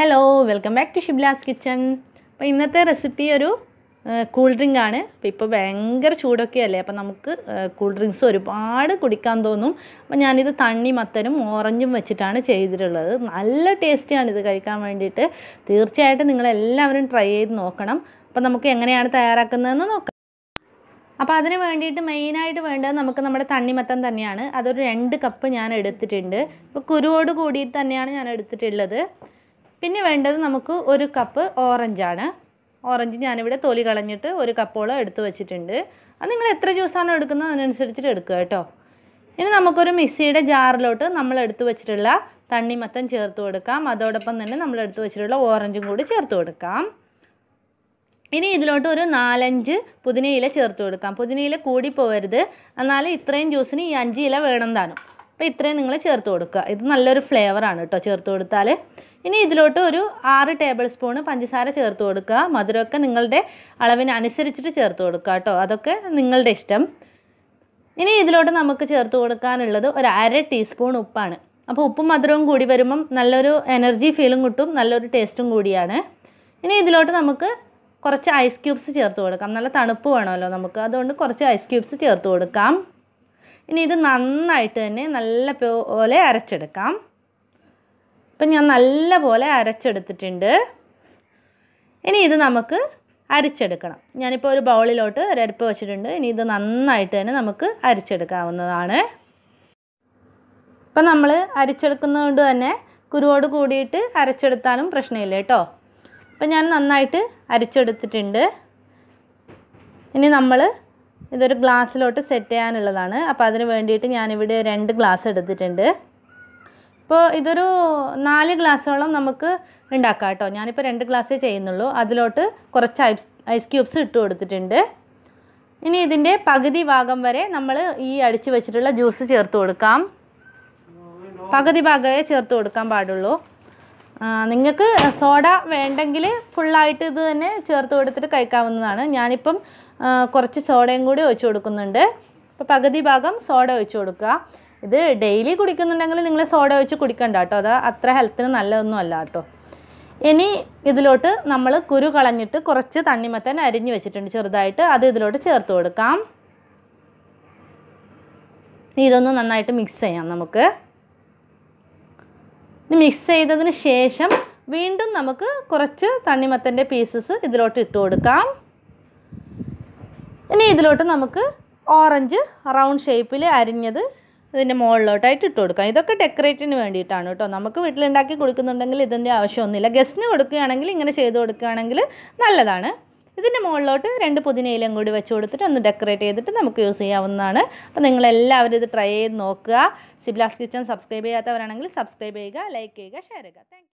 hello welcome back to Shibla's kitchen അപ്പോൾ ഇന്നത്തെ recipe ഒരു കൂൾ ഡ്രിങ്ക് ആണ് അപ്പോൾ ഇപ്പോൾ ഭയങ്കര ചൂടൊക്കെ അല്ലേ അപ്പോൾ നമുക്ക് കൂൾ ഡ്രിങ്ക്സ് ഒരുപാട് കുടിക്കാൻ തോന്നും അപ്പോൾ ഞാനിത് തണ്ണി മത്തനും ഓറഞ്ചും വെച്ചിട്ടാണ് ചെയ്തിട്ടുള്ളത് നല്ല ടേസ്റ്റിയാണ് ഇത് കഴിക്കാൻ വേണ്ടിയിട്ട് തീർച്ചയായിട്ടും നിങ്ങളെല്ലാവരും ട്രൈ ചെയ്ത് നോക്കണം അപ്പോൾ നമുക്ക് എങ്ങനെയാണ് തയ്യാറാക്കുന്നതെന്ന് നോക്കാം അപ്പോൾ അതിന് വേണ്ടിയിട്ട് മെയിനായിട്ട് വേണ്ടത് നമുക്ക് നമ്മുടെ തണ്ണിമത്തൻ തന്നെയാണ് അതൊരു രണ്ട് കപ്പ് ഞാൻ എടുത്തിട്ടുണ്ട് ഇപ്പോൾ കുരുവോട് കൂടി തന്നെയാണ് ഞാൻ എടുത്തിട്ടുള്ളത് പിന്നെ വേണ്ടത് നമുക്ക് ഒരു കപ്പ് ഓറഞ്ചാണ് ഓറഞ്ച് ഞാനിവിടെ തൊലി കളഞ്ഞിട്ട് ഒരു കപ്പോളം എടുത്തു വെച്ചിട്ടുണ്ട് അത് നിങ്ങൾ എത്ര ജ്യൂസാണോ എടുക്കുന്നത് അതിനനുസരിച്ചിട്ട് എടുക്കുക കേട്ടോ ഇനി നമുക്കൊരു മിക്സിയുടെ ജാറിലോട്ട് നമ്മൾ എടുത്തു വെച്ചിട്ടുള്ള തണ്ണിമത്തം ചേർത്ത് കൊടുക്കാം അതോടൊപ്പം തന്നെ നമ്മൾ എടുത്തു വെച്ചിട്ടുള്ള ഓറഞ്ചും കൂടി ചേർത്ത് കൊടുക്കാം ഇനി ഇതിലോട്ട് ഒരു നാലഞ്ച് പുതിനയില ചേർത്ത് കൊടുക്കാം പുതിനയില കൂടി പോകരുത് എന്നാലും ഇത്രയും ജ്യൂസിന് ഈ അഞ്ച് ഇല വേണം താനും അപ്പോൾ ഇത്രയും നിങ്ങൾ ചേർത്ത് കൊടുക്കുക ഇത് നല്ലൊരു ഫ്ലേവറാണ് കേട്ടോ ചേർത്ത് കൊടുത്താൽ ഇനി ഇതിലോട്ട് ഒരു ആറ് ടേബിൾ സ്പൂണ് പഞ്ചസാര ചേർത്ത് കൊടുക്കുക മധുരമൊക്കെ നിങ്ങളുടെ അളവിനനുസരിച്ചിട്ട് ചേർത്ത് കൊടുക്കുക കേട്ടോ അതൊക്കെ നിങ്ങളുടെ ഇഷ്ടം ഇനി ഇതിലോട്ട് നമുക്ക് ചേർത്ത് കൊടുക്കാനുള്ളത് ഒരു അര ടീസ്പൂൺ ഉപ്പാണ് അപ്പോൾ ഉപ്പും മധുരവും കൂടി വരുമ്പം നല്ലൊരു എനർജി ഫീലും കിട്ടും നല്ലൊരു ടേസ്റ്റും കൂടിയാണ് ഇനി ഇതിലോട്ട് നമുക്ക് കുറച്ച് ഐസ് ക്യൂബ്സ് ചേർത്ത് കൊടുക്കാം നല്ല തണുപ്പ് വേണമല്ലോ നമുക്ക് അതുകൊണ്ട് കുറച്ച് ഐസ് ക്യൂബ്സ് ചേർത്ത് കൊടുക്കാം ഇനി ഇത് നന്നായിട്ട് തന്നെ നല്ല പോലെ അരച്ചെടുക്കാം ഇപ്പം ഞാൻ നല്ല പോലെ അരച്ചെടുത്തിട്ടുണ്ട് ഇനി ഇത് നമുക്ക് അരിച്ചെടുക്കണം ഞാനിപ്പോൾ ഒരു ബൗളിലോട്ട് ഒരരപ്പ് വെച്ചിട്ടുണ്ട് ഇനി ഇത് നന്നായിട്ട് തന്നെ നമുക്ക് അരിച്ചെടുക്കാവുന്നതാണ് ഇപ്പം നമ്മൾ അരിച്ചെടുക്കുന്നതുകൊണ്ട് തന്നെ കുരുവോട് കൂടിയിട്ട് അരച്ചെടുത്താലും പ്രശ്നമില്ല കേട്ടോ അപ്പം ഞാൻ നന്നായിട്ട് അരിച്ചെടുത്തിട്ടുണ്ട് ഇനി നമ്മൾ ഇതൊരു ഗ്ലാസ്സിലോട്ട് സെറ്റ് ചെയ്യാനുള്ളതാണ് അപ്പോൾ അതിന് വേണ്ടിയിട്ട് ഞാനിവിടെ രണ്ട് ഗ്ലാസ് എടുത്തിട്ടുണ്ട് ഇപ്പോൾ ഇതൊരു നാല് ഗ്ലാസ്സോളം നമുക്ക് ഉണ്ടാക്കാം കേട്ടോ ഞാനിപ്പോൾ രണ്ട് ഗ്ലാസ്സേ ചെയ്യുന്നുള്ളൂ അതിലോട്ട് കുറച്ച് ഐസ് ഐസ് ക്യൂബ്സ് ഇട്ട് കൊടുത്തിട്ടുണ്ട് ഇനി ഇതിൻ്റെ പകുതി ഭാഗം വരെ നമ്മൾ ഈ അടിച്ചു വെച്ചിട്ടുള്ള ജ്യൂസ് ചേർത്ത് കൊടുക്കാം പകുതി ഭാഗമേ ചേർത്ത് കൊടുക്കാൻ പാടുള്ളൂ നിങ്ങൾക്ക് സോഡ വേണ്ടെങ്കിൽ ഫുള്ളായിട്ട് ഇത് തന്നെ ചേർത്ത് കൊടുത്തിട്ട് കഴിക്കാവുന്നതാണ് ഞാനിപ്പം കുറച്ച് സോഡയും കൂടി ഒഴിച്ചു കൊടുക്കുന്നുണ്ട് ഇപ്പം പകുതി ഭാഗം സോഡ ഒഴിച്ചു കൊടുക്കുക ഇത് ഡെയിലി കുടിക്കുന്നുണ്ടെങ്കിൽ നിങ്ങൾ സോഡ ഒഴിച്ച് കുടിക്കണ്ട കേട്ടോ അത് അത്ര ഹെൽത്തിന് നല്ലതൊന്നും അല്ല കേട്ടോ ഇനി ഇതിലോട്ട് നമ്മൾ കുരു കളഞ്ഞിട്ട് കുറച്ച് തണ്ണിമത്തൻ അരിഞ്ഞു വെച്ചിട്ടുണ്ട് ചെറുതായിട്ട് അത് ഇതിലോട്ട് ചേർത്ത് കൊടുക്കാം ഇതൊന്ന് നന്നായിട്ട് മിക്സ് ചെയ്യാം നമുക്ക് ഇനി മിക്സ് ചെയ്തതിന് ശേഷം വീണ്ടും നമുക്ക് കുറച്ച് തണ്ണിമത്തൻ്റെ പീസസ് ഇതിലോട്ട് ഇട്ട് കൊടുക്കാം ഇനി ഇതിലോട്ട് നമുക്ക് ഓറഞ്ച് റൗണ്ട് ഷേപ്പിൽ അരിഞ്ഞത് ഇതിൻ്റെ മുകളിലോട്ടായിട്ട് ഇട്ട് കൊടുക്കാം ഇതൊക്കെ ഡെക്കറേറ്റിന് വേണ്ടിയിട്ടാണ് കേട്ടോ നമുക്ക് വീട്ടിലുണ്ടാക്കി കൊടുക്കുന്നുണ്ടെങ്കിൽ ഇതിൻ്റെ ആവശ്യമൊന്നുമില്ല ഗസ്റ്റിന് കൊടുക്കുകയാണെങ്കിൽ ഇങ്ങനെ ചെയ്ത് കൊടുക്കുകയാണെങ്കിൽ നല്ലതാണ് ഇതിൻ്റെ മുകളിലോട്ട് രണ്ട് പുതിനയിലും കൂടി വെച്ച് കൊടുത്തിട്ട് ഒന്ന് ഡെക്കറേറ്റ് ചെയ്തിട്ട് നമുക്ക് യൂസ് ചെയ്യാവുന്നതാണ് അപ്പോൾ നിങ്ങളെല്ലാവരും ഇത് ട്രൈ ചെയ്ത് നോക്കുക സിബ്ലാസ് കിച്ചൺ സബ്സ്ക്രൈബ് ചെയ്യാത്തവരാണെങ്കിൽ സബ്സ്ക്രൈബ് ചെയ്യുക ലൈക്ക് ചെയ്യുക ഷെയർ ചെയ്യുക താങ്ക്